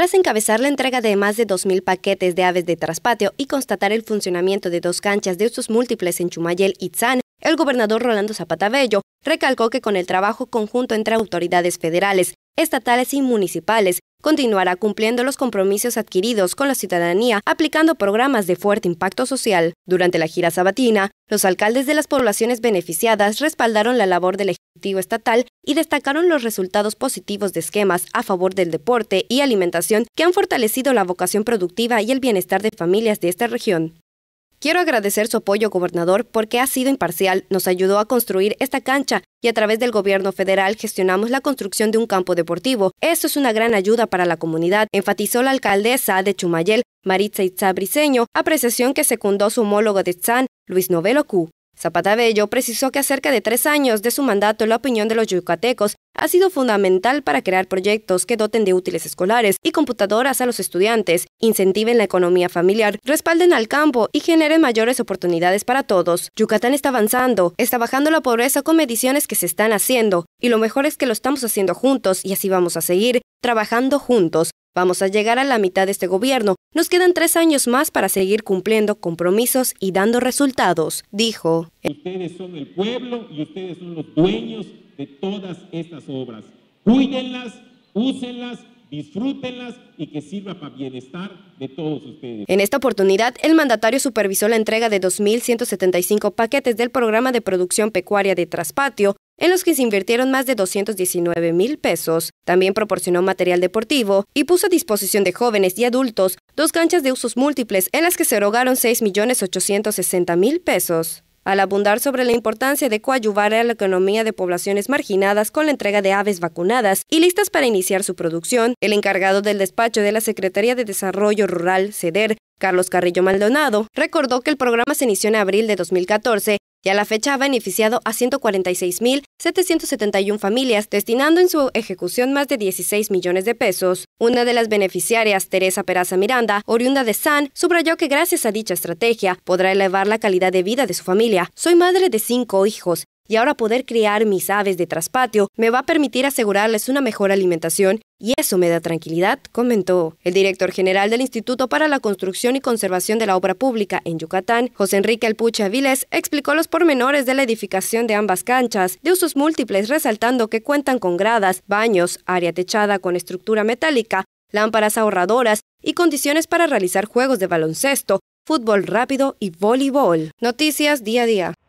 Tras encabezar la entrega de más de 2.000 paquetes de aves de traspatio y constatar el funcionamiento de dos canchas de usos múltiples en Chumayel y Tzán, el gobernador Rolando Zapata recalcó que con el trabajo conjunto entre autoridades federales, estatales y municipales continuará cumpliendo los compromisos adquiridos con la ciudadanía, aplicando programas de fuerte impacto social. Durante la gira sabatina, los alcaldes de las poblaciones beneficiadas respaldaron la labor del Ejecutivo Estatal y destacaron los resultados positivos de esquemas a favor del deporte y alimentación que han fortalecido la vocación productiva y el bienestar de familias de esta región. Quiero agradecer su apoyo, gobernador, porque ha sido imparcial, nos ayudó a construir esta cancha y a través del gobierno federal gestionamos la construcción de un campo deportivo. Esto es una gran ayuda para la comunidad, enfatizó la alcaldesa de Chumayel, Maritza Itza Briseño, apreciación que secundó su homólogo de Tzán, Luis Novelo Q. Zapata Bello precisó que acerca de tres años de su mandato la opinión de los yucatecos ha sido fundamental para crear proyectos que doten de útiles escolares y computadoras a los estudiantes, incentiven la economía familiar, respalden al campo y generen mayores oportunidades para todos. Yucatán está avanzando, está bajando la pobreza con mediciones que se están haciendo, y lo mejor es que lo estamos haciendo juntos y así vamos a seguir trabajando juntos. Vamos a llegar a la mitad de este gobierno. Nos quedan tres años más para seguir cumpliendo compromisos y dando resultados, dijo. Ustedes son el pueblo y ustedes son los dueños de todas estas obras. Cuídenlas, úsenlas disfrútenlas y que sirva para el bienestar de todos ustedes. En esta oportunidad, el mandatario supervisó la entrega de 2.175 paquetes del programa de producción pecuaria de Traspatio, en los que se invirtieron más de 219 mil pesos. También proporcionó material deportivo y puso a disposición de jóvenes y adultos dos canchas de usos múltiples en las que se rogaron 6.860.000 mil pesos. Al abundar sobre la importancia de coadyuvar a la economía de poblaciones marginadas con la entrega de aves vacunadas y listas para iniciar su producción, el encargado del despacho de la Secretaría de Desarrollo Rural, CEDER, Carlos Carrillo Maldonado, recordó que el programa se inició en abril de 2014 y a la fecha ha beneficiado a 146.771 familias, destinando en su ejecución más de 16 millones de pesos. Una de las beneficiarias, Teresa Peraza Miranda, oriunda de San, subrayó que gracias a dicha estrategia podrá elevar la calidad de vida de su familia. Soy madre de cinco hijos y ahora poder criar mis aves de traspatio me va a permitir asegurarles una mejor alimentación y eso me da tranquilidad, comentó. El director general del Instituto para la Construcción y Conservación de la Obra Pública en Yucatán, José Enrique Alpucha Viles, explicó los pormenores de la edificación de ambas canchas, de usos múltiples, resaltando que cuentan con gradas, baños, área techada con estructura metálica, lámparas ahorradoras y condiciones para realizar juegos de baloncesto, fútbol rápido y voleibol. Noticias día a día.